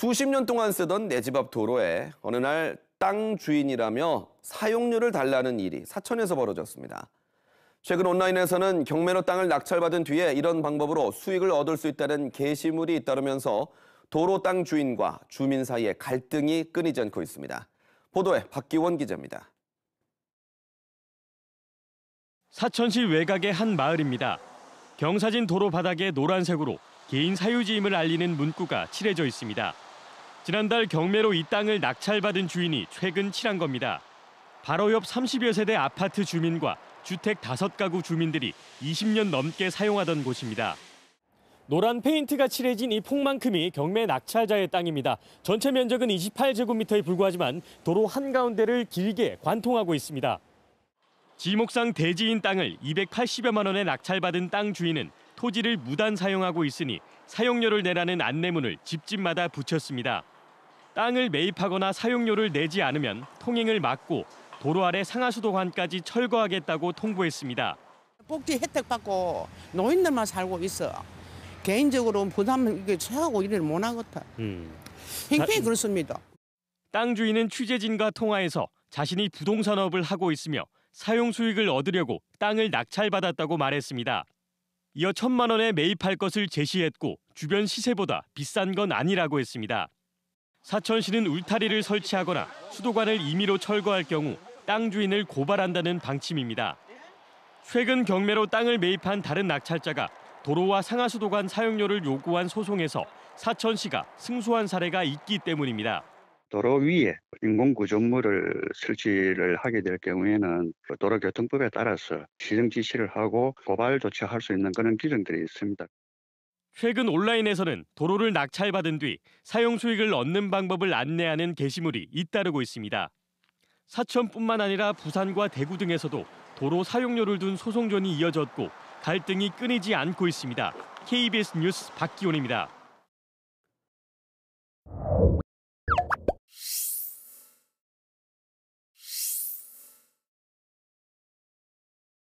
수십 년 동안 쓰던 내 집 앞 도로에 어느 날 땅 주인이라며 사용료를 달라는 일이 사천에서 벌어졌습니다. 최근 온라인에서는 경매로 땅을 낙찰받은 뒤에 이런 방법으로 수익을 얻을 수 있다는 게시물이 잇따르면서 도로 땅 주인과 주민 사이에 갈등이 끊이지 않고 있습니다. 보도에 박기원 기자입니다. 사천시 외곽의 한 마을입니다. 경사진 도로 바닥에 노란색으로 개인 사유지임을 알리는 문구가 칠해져 있습니다. 지난달 경매로 이 땅을 낙찰받은 주인이 최근 칠한 겁니다. 바로 옆 30여 세대 아파트 주민과 주택 5가구 주민들이 20년 넘게 사용하던 곳입니다. 노란 페인트가 칠해진 이 폭만큼이 경매 낙찰자의 땅입니다. 전체 면적은 28제곱미터에 불과하지만 도로 한가운데를 길게 관통하고 있습니다. 지목상 대지인 땅을 280여만 원에 낙찰받은 땅 주인은 토지를 무단 사용하고 있으니 사용료를 내라는 안내문을 집집마다 붙였습니다. 땅을 매입하거나 사용료를 내지 않으면 통행을 막고 도로 아래 상하수도관까지 철거하겠다고 통보했습니다. 복지 혜택 받고 노인들만 살고 있어. 개인적으로 부담 이게 하고 일을 못 하겠다. 음. 행패 그렇습니다. 땅 주인은 취재진과 통화해서 자신이 부동산업을 하고 있으며 사용 수익을 얻으려고 땅을 낙찰받았다고 말했습니다. 이어 천만 원에 매입할 것을 제시했고 주변 시세보다 비싼 건 아니라고 했습니다. 사천시는 울타리를 설치하거나 수도관을 임의로 철거할 경우 땅 주인을 고발한다는 방침입니다. 최근 경매로 땅을 매입한 다른 낙찰자가 도로와 상하수도관 사용료를 요구한 소송에서 사천시가 승소한 사례가 있기 때문입니다. 도로 위에 인공구조물을 설치를 하게 될 경우에는 그 도로교통법에 따라서 시정 지시를 하고 고발 조치할 수 있는 그런 규정들이 있습니다. 최근 온라인에서는 도로를 낙찰받은 뒤 사용 수익을 얻는 방법을 안내하는 게시물이 잇따르고 있습니다. 사천뿐만 아니라 부산과 대구 등에서도 도로 사용료를 둔 소송전이 이어졌고 갈등이 끊이지 않고 있습니다. KBS 뉴스 박기훈입니다.